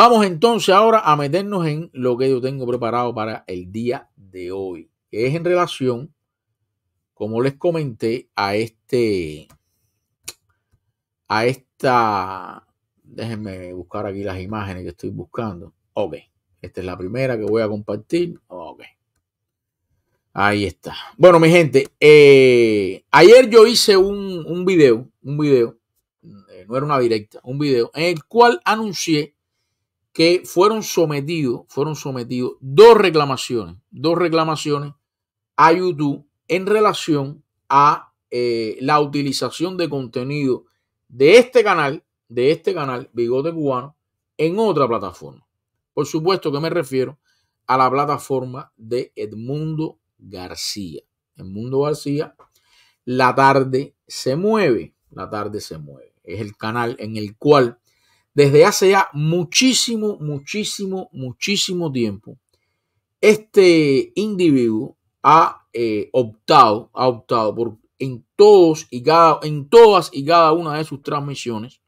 Vamos entonces ahora a meternos en lo que yo tengo preparado para el día de hoy, que es en relación, como les comenté, a este, a esta, déjenme buscar aquí las imágenes que estoy buscando. Ok, esta es la primera que voy a compartir. Ok. Ahí está. Bueno, mi gente, eh, ayer yo hice un, un video, un video, eh, no era una directa, un video en el cual anuncié que fueron sometidos, fueron sometidos dos reclamaciones, dos reclamaciones a YouTube en relación a eh, la utilización de contenido de este canal, de este canal Bigote Cubano, en otra plataforma. Por supuesto que me refiero a la plataforma de Edmundo García. Edmundo García, la tarde se mueve, la tarde se mueve. Es el canal en el cual desde hace ya muchísimo, muchísimo, muchísimo tiempo, este individuo ha eh, optado, ha optado por en todos y cada, en todas y cada una de sus transmisiones,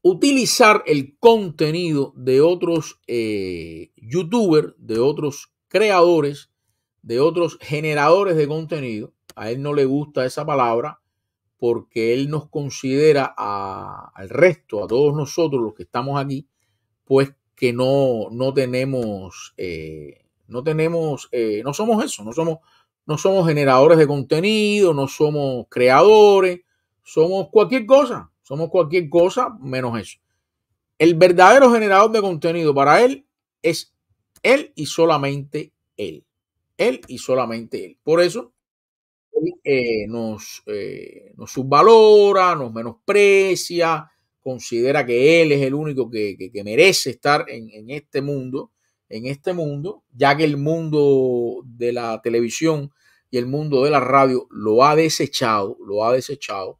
utilizar el contenido de otros eh, youtubers, de otros creadores, de otros generadores de contenido. A él no le gusta esa palabra, porque Él nos considera al resto, a todos nosotros los que estamos aquí, pues que no, no tenemos, eh, no tenemos, eh, no somos eso, no somos, no somos generadores de contenido, no somos creadores, somos cualquier cosa, somos cualquier cosa menos eso. El verdadero generador de contenido para Él es Él y solamente Él. Él y solamente Él. Por eso eh, eh, nos, subvalora, nos menosprecia, considera que él es el único que, merece estar en, este mundo, en este mundo, ya que el mundo de la televisión y el mundo de la radio lo ha desechado, lo ha desechado,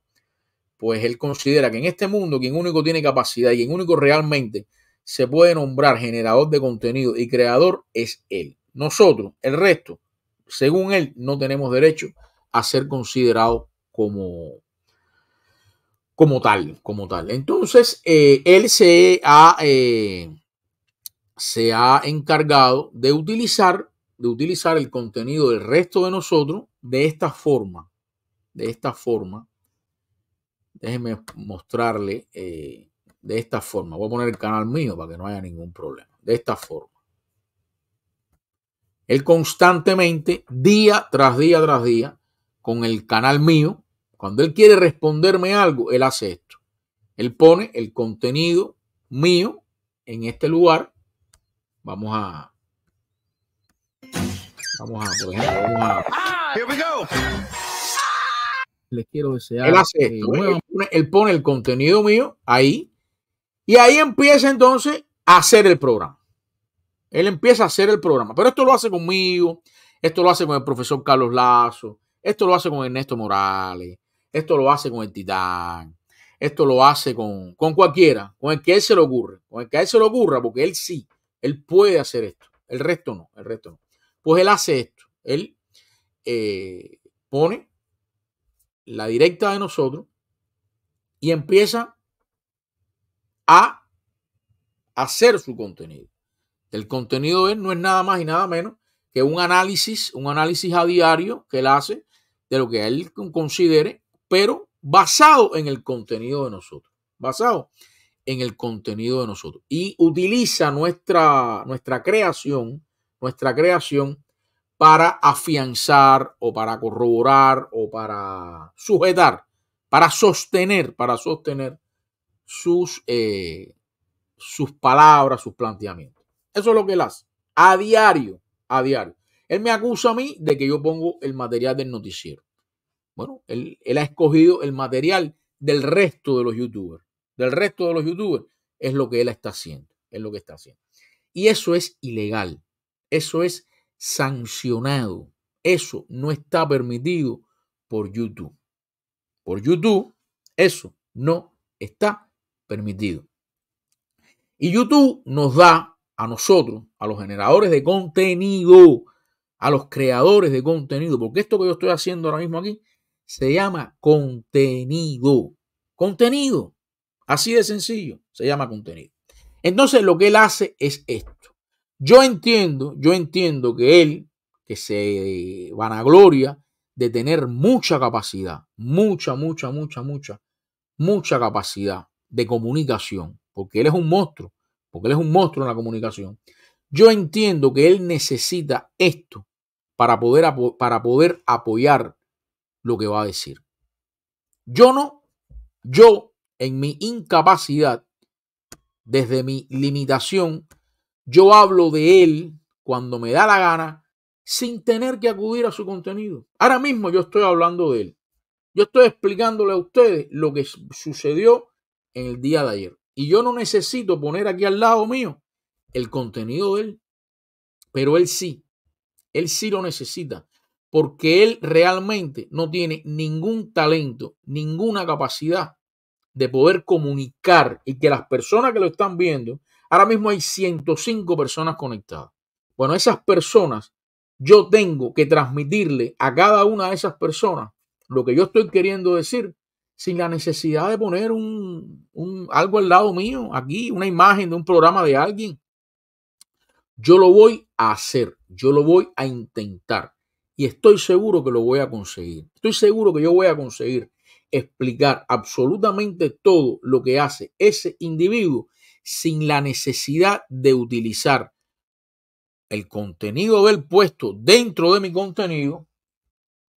pues él considera que en este mundo quien único tiene capacidad y quien único realmente se puede nombrar generador de contenido y creador es él. Nosotros, el resto, según él, no tenemos derecho a ser considerado como, como tal, como tal. Entonces, eh, él se ha, eh, se ha encargado de utilizar, de utilizar el contenido del resto de nosotros de esta forma, de esta forma. Déjenme mostrarle eh, de esta forma. Voy a poner el canal mío para que no haya ningún problema. De esta forma. Él constantemente, día tras día tras día, con el canal mío, cuando él quiere responderme algo, él hace esto. Él pone el contenido mío en este lugar. Vamos a... Vamos a, por quiero desear... Él hace esto. ¿eh? él pone el contenido mío ahí. Y ahí empieza entonces a hacer el programa. Él empieza a hacer el programa. Pero esto lo hace conmigo. Esto lo hace con el profesor Carlos Lazo. Esto lo hace con Ernesto Morales, esto lo hace con el Titán, esto lo hace con, con cualquiera, con el que él se le ocurre, con el que a él se le ocurra, porque él sí, él puede hacer esto, el resto no, el resto no. Pues él hace esto, él eh, pone la directa de nosotros y empieza a hacer su contenido. El contenido él no es nada más y nada menos que un análisis, un análisis a diario que él hace de lo que él considere, pero basado en el contenido de nosotros, basado en el contenido de nosotros. Y utiliza nuestra, nuestra creación, nuestra creación para afianzar o para corroborar o para sujetar, para sostener, para sostener sus, eh, sus palabras, sus planteamientos. Eso es lo que él hace a diario, a diario. Él me acusa a mí de que yo pongo el material del noticiero. Bueno, él, ha escogido el material del resto de los youtubers. Del resto de los youtubers es lo que él está haciendo. Es lo que está haciendo. Y eso es ilegal. Eso es sancionado. Eso no está permitido por YouTube. Por YouTube, eso no está permitido. Y YouTube nos da a nosotros, a los generadores de contenido, a los creadores de contenido, porque esto que yo estoy haciendo ahora mismo aquí se llama contenido. Contenido. Así de sencillo, se llama contenido. Entonces lo que él hace es esto. Yo entiendo, yo entiendo que él, que se a gloria de tener mucha capacidad, mucha, mucha, mucha, mucha, mucha capacidad de comunicación, porque él es un monstruo, porque él es un monstruo en la comunicación. Yo entiendo que él necesita esto para poder, para poder apoyar lo que va a decir. Yo no, yo en mi incapacidad, desde mi limitación, yo hablo de él cuando me da la gana sin tener que acudir a su contenido. Ahora mismo yo estoy hablando de él. Yo estoy explicándole a ustedes lo que sucedió en el día de ayer. Y yo no necesito poner aquí al lado mío el contenido de él. Pero él sí, él sí lo necesita porque él realmente no tiene ningún talento, ninguna capacidad de poder comunicar y que las personas que lo están viendo, ahora mismo hay 105 personas conectadas. Bueno, esas personas, yo tengo que transmitirle a cada una de esas personas lo que yo estoy queriendo decir sin la necesidad de poner un, algo al lado mío, aquí, una imagen de un programa de alguien. Yo lo voy a hacer, yo lo voy a intentar y estoy seguro que lo voy a conseguir. Estoy seguro que yo voy a conseguir explicar absolutamente todo lo que hace ese individuo sin la necesidad de utilizar el contenido del puesto dentro de mi contenido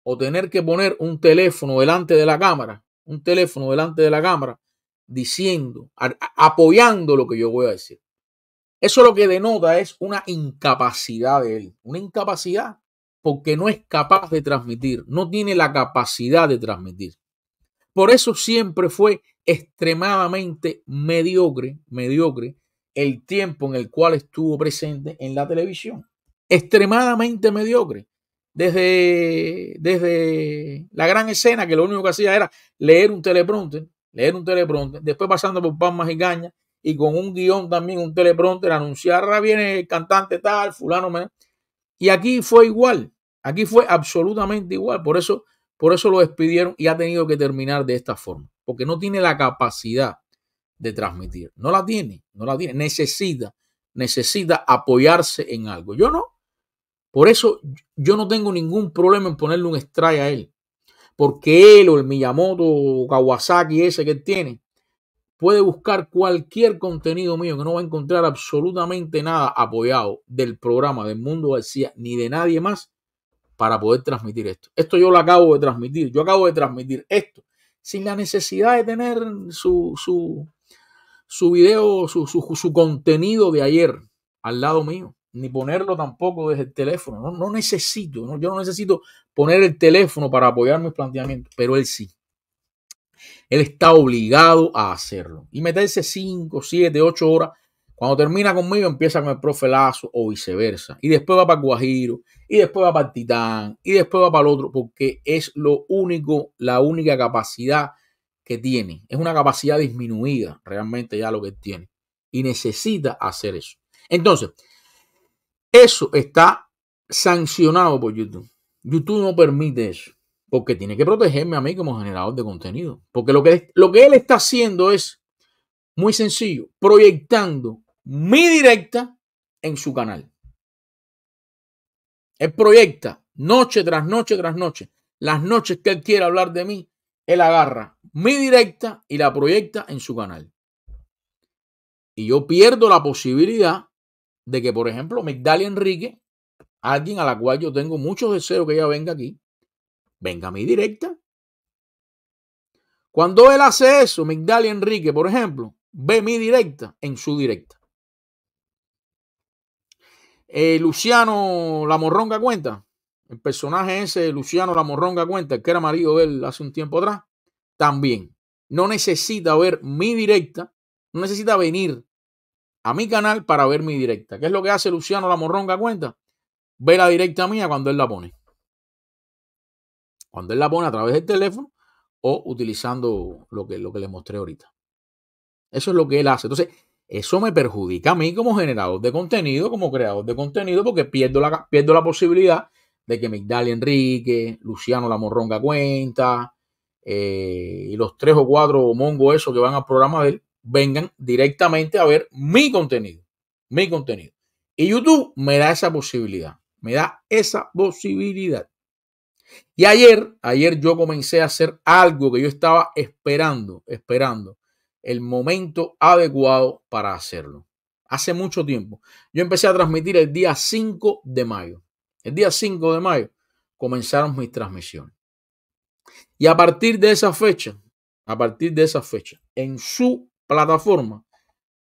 o tener que poner un teléfono delante de la cámara, un teléfono delante de la cámara diciendo, apoyando lo que yo voy a decir. Eso lo que denota es una incapacidad de él, una incapacidad porque no es capaz de transmitir, no tiene la capacidad de transmitir. Por eso siempre fue extremadamente mediocre, mediocre el tiempo en el cual estuvo presente en la televisión. Extremadamente mediocre. Desde, desde la gran escena que lo único que hacía era leer un teleprompter, leer un teleprompter, después pasando por Pan y y con un guión también, un teleprompter, anunciar, ah, viene el cantante tal, fulano, y aquí fue igual. Aquí fue absolutamente igual, por eso, por eso lo despidieron y ha tenido que terminar de esta forma, porque no tiene la capacidad de transmitir, no la tiene, no la tiene, necesita, necesita apoyarse en algo. Yo no, por eso yo no tengo ningún problema en ponerle un strike a él, porque él o el Miyamoto o Kawasaki ese que tiene puede buscar cualquier contenido mío que no va a encontrar absolutamente nada apoyado del programa del Mundo García ni de nadie más para poder transmitir esto. Esto yo lo acabo de transmitir, yo acabo de transmitir esto, sin la necesidad de tener su, su, su video, su, su, su contenido de ayer al lado mío, ni ponerlo tampoco desde el teléfono. No, necesito, yo no necesito poner el teléfono para apoyar mis planteamientos, pero él sí. Él está obligado a hacerlo y meterse 5, 7, 8 horas cuando termina conmigo, empieza con el profe Lazo o viceversa. Y después va para Guajiro, y después va para el Titán, y después va para el otro, porque es lo único, la única capacidad que tiene. Es una capacidad disminuida realmente ya lo que tiene. Y necesita hacer eso. Entonces, eso está sancionado por YouTube. YouTube no permite eso. Porque tiene que protegerme a mí como generador de contenido. Porque lo que, lo que él está haciendo es muy sencillo, proyectando mi directa en su canal. Él proyecta noche tras noche tras noche. Las noches que él quiere hablar de mí, él agarra mi directa y la proyecta en su canal. Y yo pierdo la posibilidad de que, por ejemplo, Migdalia Enrique, alguien a la cual yo tengo muchos deseos que ella venga aquí, venga a mi directa. Cuando él hace eso, Migdalia Enrique, por ejemplo, ve mi directa en su directa. Eh, Luciano La Morronga cuenta. El personaje ese, Luciano La Morronga cuenta, que era marido de él hace un tiempo atrás, también. No necesita ver mi directa, no necesita venir a mi canal para ver mi directa. ¿Qué es lo que hace Luciano La Morronga cuenta? Ve la directa mía cuando él la pone. Cuando él la pone a través del teléfono o utilizando lo que, lo que le mostré ahorita. Eso es lo que él hace. Entonces, eso me perjudica a mí como generador de contenido, como creador de contenido, porque pierdo la, pierdo la posibilidad de que Migdalia Enrique, Luciano La Morronga Cuenta eh, y los tres o cuatro mongo esos que van al programa de él vengan directamente a ver mi contenido, mi contenido. Y YouTube me da esa posibilidad, me da esa posibilidad. Y ayer, ayer yo comencé a hacer algo que yo estaba esperando, esperando el momento adecuado para hacerlo. Hace mucho tiempo. Yo empecé a transmitir el día 5 de mayo. El día 5 de mayo comenzaron mis transmisiones. Y a partir de esa fecha, a partir de esa fecha, en su plataforma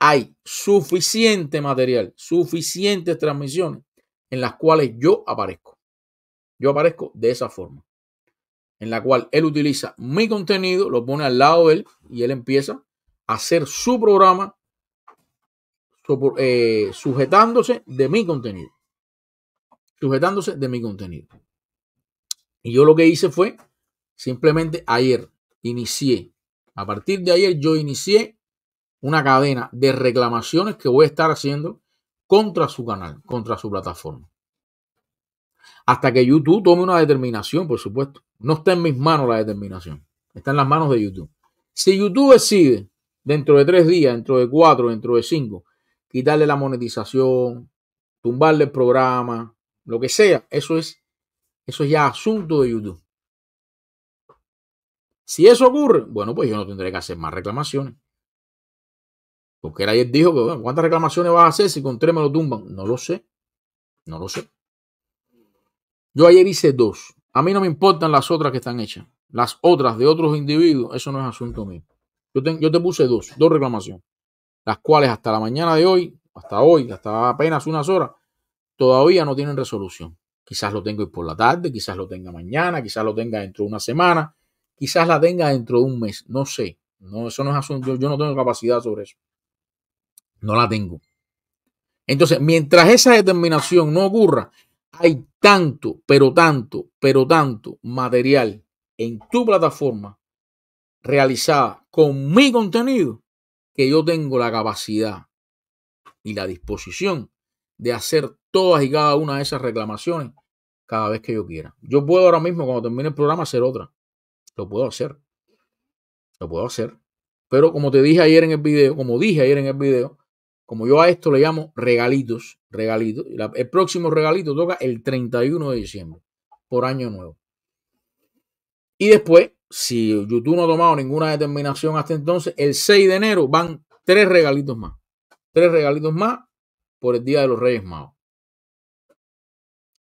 hay suficiente material, suficientes transmisiones en las cuales yo aparezco. Yo aparezco de esa forma, en la cual él utiliza mi contenido, lo pone al lado de él y él empieza hacer su programa eh, sujetándose de mi contenido. Sujetándose de mi contenido. Y yo lo que hice fue simplemente ayer inicié. A partir de ayer yo inicié una cadena de reclamaciones que voy a estar haciendo contra su canal, contra su plataforma. Hasta que YouTube tome una determinación, por supuesto. No está en mis manos la determinación. Está en las manos de YouTube. Si YouTube decide dentro de tres días, dentro de cuatro, dentro de cinco, quitarle la monetización, tumbarle el programa, lo que sea, eso es, eso es ya asunto de YouTube. Si eso ocurre, bueno, pues yo no tendré que hacer más reclamaciones. Porque él ayer dijo que, ¿cuántas reclamaciones vas a hacer si con tres me lo tumban? No lo sé. No lo sé. Yo ayer hice dos. A mí no me importan las otras que están hechas. Las otras de otros individuos, eso no es asunto mío. Yo te, puse dos, dos reclamaciones, las cuales hasta la mañana de hoy, hasta hoy, hasta apenas unas horas, todavía no tienen resolución. Quizás lo tengo hoy por la tarde, quizás lo tenga mañana, quizás lo tenga dentro de una semana, quizás la tenga dentro de un mes, no sé. No, eso no es asunto, yo no tengo capacidad sobre eso. No la tengo. Entonces, mientras esa determinación no ocurra, hay tanto, pero tanto, pero tanto material en tu plataforma realizada con mi contenido, que yo tengo la capacidad y la disposición de hacer todas y cada una de esas reclamaciones cada vez que yo quiera. Yo puedo ahora mismo, cuando termine el programa, hacer otra. Lo puedo hacer. Lo puedo hacer. Pero como te dije ayer en el video, como dije ayer en el video, como yo a esto le llamo regalitos, regalitos. El próximo regalito toca el 31 de diciembre, por año nuevo. Y después si YouTube no ha tomado ninguna determinación hasta entonces, el 6 de enero van tres regalitos más. Tres regalitos más por el Día de los Reyes Magos.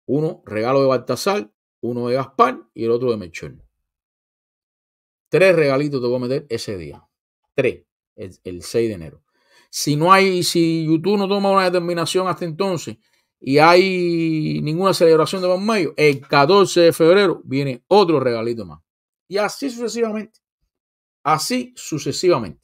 Uno, regalo de Baltasar, uno de Gaspar y el otro de Melchor. Tres regalitos te voy a meter ese día. Tres, el, 6 de enero. Si no hay, si YouTube no toma una determinación hasta entonces y hay ninguna celebración de San mayo, el 14 de febrero viene otro regalito más. Y así sucesivamente. Así sucesivamente.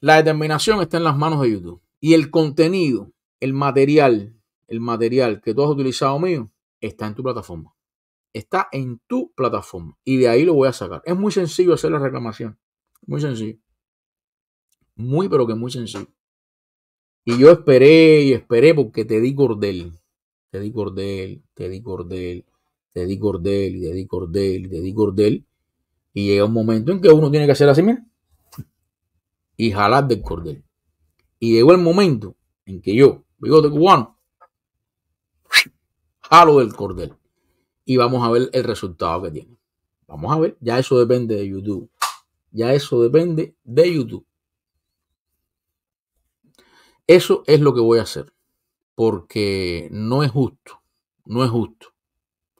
La determinación está en las manos de YouTube. Y el contenido, el material, el material que tú has utilizado mío, está en tu plataforma. Está en tu plataforma. Y de ahí lo voy a sacar. Es muy sencillo hacer la reclamación. Muy sencillo. Muy, pero que muy sencillo. Y yo esperé y esperé porque te di cordel. Te di cordel, te di cordel, de Di Cordel y de Di Cordel y de Di Cordel. Y llega un momento en que uno tiene que hacer así, mira, y jalar del cordel. Y llegó el momento en que yo, bigote cubano, jalo del cordel. Y vamos a ver el resultado que tiene. Vamos a ver, ya eso depende de YouTube. Ya eso depende de YouTube. Eso es lo que voy a hacer. Porque no es justo. No es justo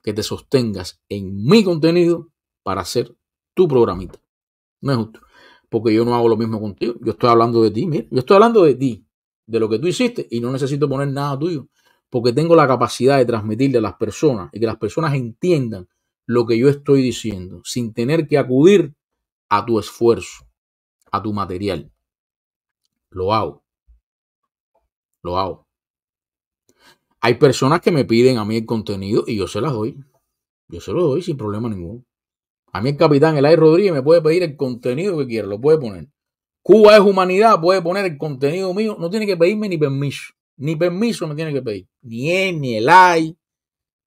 que te sostengas en mi contenido para hacer tu programita. No es justo, porque yo no hago lo mismo contigo. Yo estoy hablando de ti, mira, yo estoy hablando de ti, de lo que tú hiciste y no necesito poner nada tuyo, porque tengo la capacidad de transmitirle a las personas y que las personas entiendan lo que yo estoy diciendo, sin tener que acudir a tu esfuerzo, a tu material. Lo hago. Lo hago. Hay personas que me piden a mí el contenido y yo se las doy. Yo se lo doy sin problema ninguno. A mí el capitán Elay Rodríguez me puede pedir el contenido que quiera, lo puede poner. Cuba es humanidad, puede poner el contenido mío, no tiene que pedirme ni permiso. Ni permiso me tiene que pedir. Ni él, ni el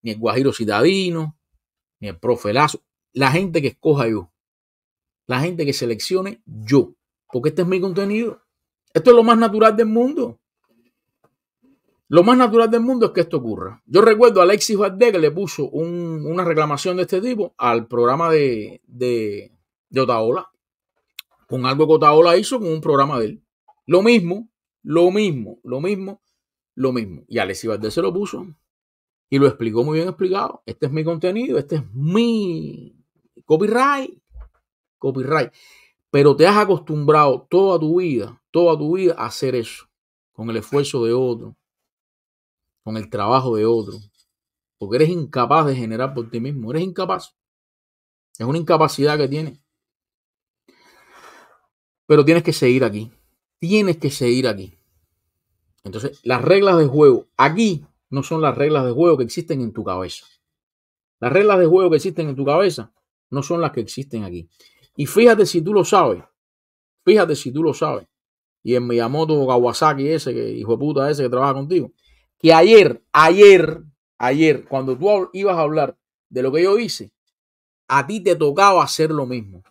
ni el Guajiro Citadino, ni el profe La gente que escoja yo. La gente que seleccione yo. Porque este es mi contenido. Esto es lo más natural del mundo. Lo más natural del mundo es que esto ocurra. Yo recuerdo a Alexis Valdés que le puso una reclamación de este tipo al programa de, de, de Otaola, con algo que Otaola hizo con un programa de él. Lo mismo, lo mismo, lo mismo, lo mismo. Y Alexis Valdés se lo puso y lo explicó muy bien explicado. Este es mi contenido, este es mi copyright, copyright. Pero te has acostumbrado toda tu vida, toda tu vida a hacer eso, con el esfuerzo de otro, con el trabajo de otro, porque eres incapaz de generar por ti mismo, eres incapaz. Es una incapacidad que tienes. Pero tienes que seguir aquí. Tienes que seguir aquí. Entonces, las reglas de juego aquí no son las reglas de juego que existen en tu cabeza. Las reglas de juego que existen en tu cabeza no son las que existen aquí. Y fíjate si tú lo sabes. Fíjate si tú lo sabes. Y en Miyamoto Kawasaki ese, que hijo de puta ese que trabaja contigo que ayer, ayer, ayer, cuando tú ibas a hablar de lo que yo hice, a ti te tocaba hacer lo mismo.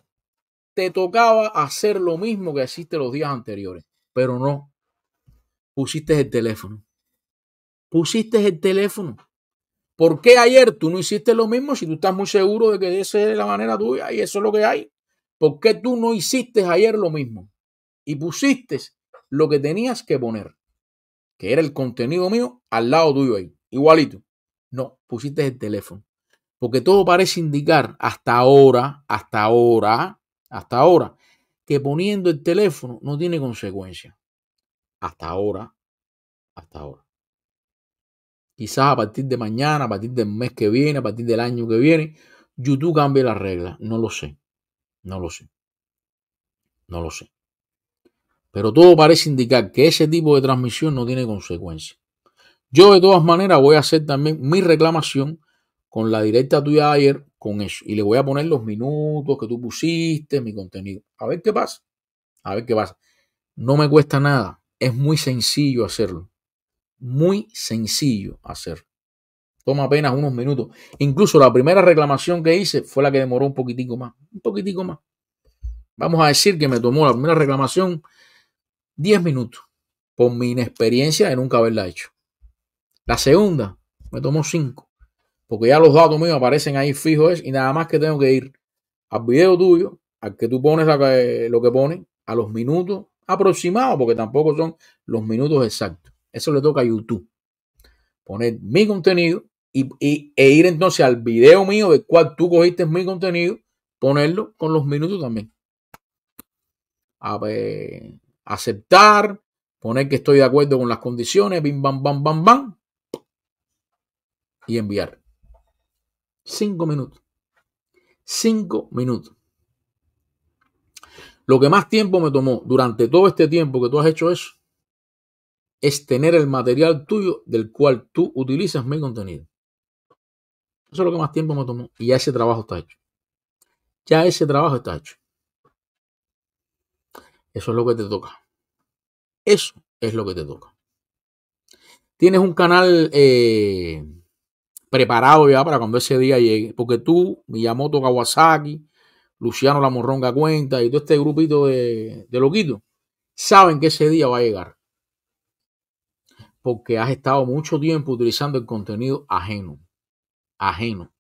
Te tocaba hacer lo mismo que hiciste los días anteriores, pero no. Pusiste el teléfono. Pusiste el teléfono. ¿Por qué ayer tú no hiciste lo mismo si tú estás muy seguro de que esa es la manera tuya y eso es lo que hay? ¿Por qué tú no hiciste ayer lo mismo? Y pusiste lo que tenías que poner que era el contenido mío, al lado tuyo ahí, igualito. No, pusiste el teléfono. Porque todo parece indicar hasta ahora, hasta ahora, hasta ahora, que poniendo el teléfono no tiene consecuencia. Hasta ahora, hasta ahora. Quizás a partir de mañana, a partir del mes que viene, a partir del año que viene, YouTube cambie las reglas. No lo sé. No lo sé. No lo sé. Pero todo parece indicar que ese tipo de transmisión no tiene consecuencias. Yo de todas maneras voy a hacer también mi reclamación con la directa tuya ayer con eso. Y le voy a poner los minutos que tú pusiste, mi contenido. A ver qué pasa. A ver qué pasa. No me cuesta nada. Es muy sencillo hacerlo. Muy sencillo hacerlo. Toma apenas unos minutos. Incluso la primera reclamación que hice fue la que demoró un poquitico más. Un poquitico más. Vamos a decir que me tomó la primera reclamación 10 minutos por mi inexperiencia de nunca haberla hecho. La segunda, me tomó 5, porque ya los datos míos aparecen ahí fijos y nada más que tengo que ir al video tuyo, al que tú pones lo que pones, a los minutos aproximados, porque tampoco son los minutos exactos. Eso le toca a YouTube. Poner mi contenido y, e ir entonces al video mío del cual tú cogiste mi contenido, ponerlo con los minutos también. A ver, aceptar, poner que estoy de acuerdo con las condiciones, bim, bam, bam, bam, bam, y enviar. Cinco minutos. Cinco minutos. Lo que más tiempo me tomó durante todo este tiempo que tú has hecho eso es tener el material tuyo del cual tú utilizas mi contenido. Eso es lo que más tiempo me tomó. Y ya ese trabajo está hecho. Ya ese trabajo está hecho. Eso es lo que te toca. Eso es lo que te toca. Tienes un canal eh, preparado ya para cuando ese día llegue. Porque tú, Miyamoto Kawasaki, Luciano La Morronga Cuenta y todo este grupito de, de loquitos saben que ese día va a llegar. Porque has estado mucho tiempo utilizando el contenido ajeno. Ajeno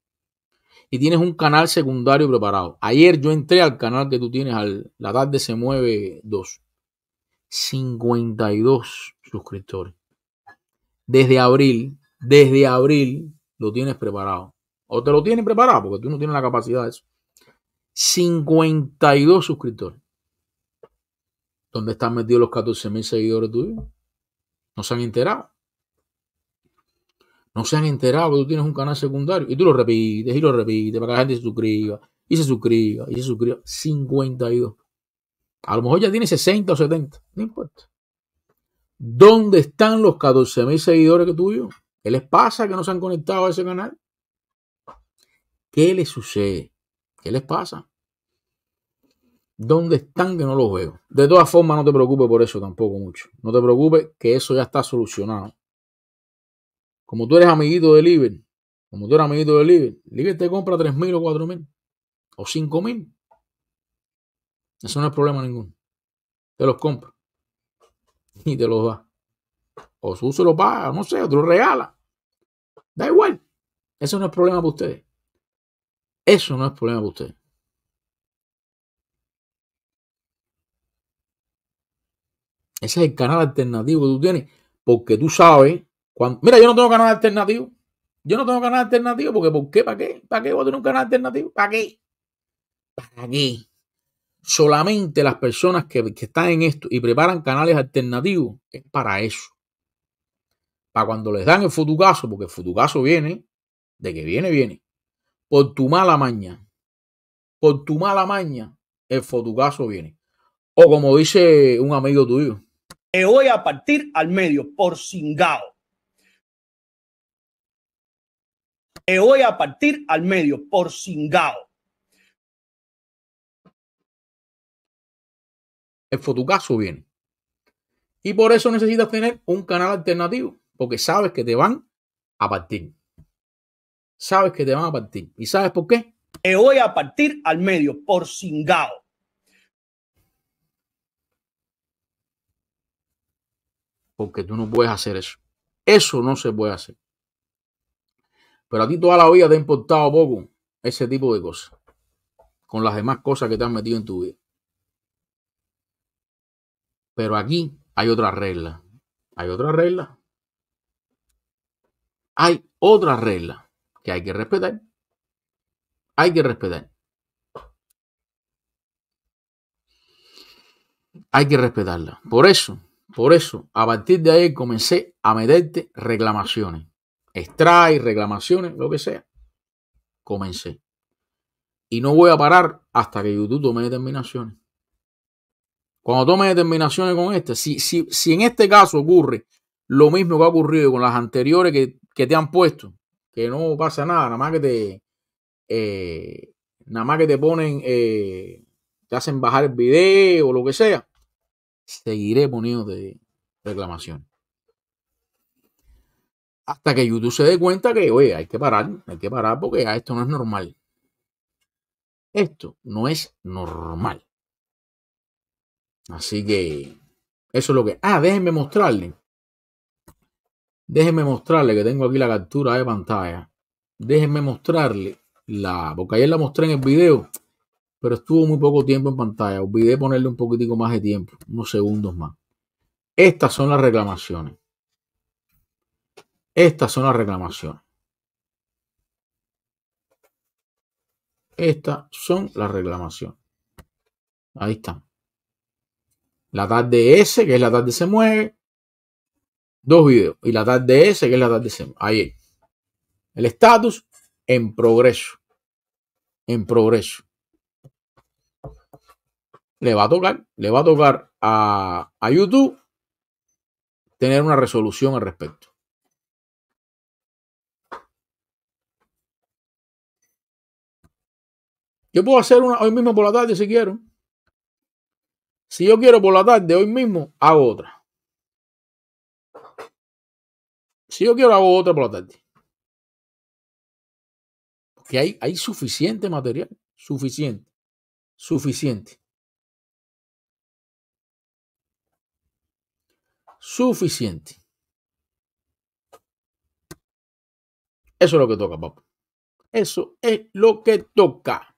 y tienes un canal secundario preparado. Ayer yo entré al canal que tú tienes, al La Tarde Se Mueve 2. 52 suscriptores. Desde abril, desde abril lo tienes preparado. O te lo tienen preparado porque tú no tienes la capacidad de eso. 52 suscriptores. ¿Dónde están metidos los 14.000 seguidores tuyos? No se han enterado. No se han enterado que tú tienes un canal secundario. Y tú lo repites y lo repites para que la gente se suscriba. Y se suscriba y se suscriba. 52. A lo mejor ya tiene 60 o 70. No importa. ¿Dónde están los 14.000 seguidores que tuyo? ¿Qué les pasa que no se han conectado a ese canal? ¿Qué les sucede? ¿Qué les pasa? ¿Dónde están que no los veo? De todas formas, no te preocupes por eso tampoco mucho. No te preocupes que eso ya está solucionado. Como tú eres amiguito de Liver, como tú eres amiguito de Liver, Liver te compra 3.000 o 4.000 o 5.000. Eso no es problema ninguno. Te los compra y te los da. O tú se los paga, no sé, o te los regala. Da igual. Eso no es problema para ustedes. Eso no es problema para ustedes. Ese es el canal alternativo que tú tienes, porque tú sabes mira, yo no tengo canal alternativo. Yo no tengo canal alternativo porque ¿por qué? ¿Para qué? ¿Para qué voy a tener un canal alternativo? ¿Para qué? ¿Para qué? Solamente las personas que, están en esto y preparan canales alternativos es para eso. Para cuando les dan el futucazo, porque el futucazo viene, de que viene, viene. Por tu mala maña. Por tu mala maña, el futucazo viene. O como dice un amigo tuyo. Te voy a partir al medio, por cingado Te voy a partir al medio por cingado. El fotocaso viene. Y por eso necesitas tener un canal alternativo, porque sabes que te van a partir. Sabes que te van a partir. ¿Y sabes por qué? Te voy a partir al medio por cingado. Porque tú no puedes hacer eso. Eso no se puede hacer. Pero a ti toda la vida te ha importado poco ese tipo de cosas. Con las demás cosas que te han metido en tu vida. Pero aquí hay otra regla. Hay otra regla. Hay otra regla que hay que respetar. Hay que respetar. Hay que respetarla. Por eso, por eso, a partir de ahí comencé a meterte reclamaciones strike, reclamaciones, lo que sea. Comencé. Y no voy a parar hasta que YouTube tome determinaciones. Cuando tome determinaciones con este, si, si, si en este caso ocurre lo mismo que ha ocurrido con las anteriores que, te han puesto, que no pasa nada, nada más que te, eh, nada más que te ponen, eh, te hacen bajar el video o lo que sea, seguiré de reclamaciones. Hasta que YouTube se dé cuenta que, oye, hay que parar, hay que parar porque esto no es normal. Esto no es normal. Así que eso es lo que... Ah, déjenme mostrarle. Déjenme mostrarle que tengo aquí la captura de pantalla. Déjenme mostrarle la... Porque ayer la mostré en el video, pero estuvo muy poco tiempo en pantalla. Olvidé ponerle un poquitico más de tiempo, unos segundos más. Estas son las reclamaciones. Estas son las reclamaciones. Estas son las reclamaciones. Ahí están. La tarde S, que es la tarde se mueve. Dos videos. Y la tarde S, que es la tarde se mueve. Ahí. El estatus en progreso. En progreso. Le va a tocar, le va a tocar a, a YouTube tener una resolución al respecto. Yo puedo hacer una hoy mismo por la tarde si quiero. Si yo quiero por la tarde, hoy mismo hago otra. Si yo quiero, hago otra por la tarde. Porque hay, suficiente material. Suficiente. Suficiente. Suficiente. Eso es lo que toca, papá. Eso es lo que toca.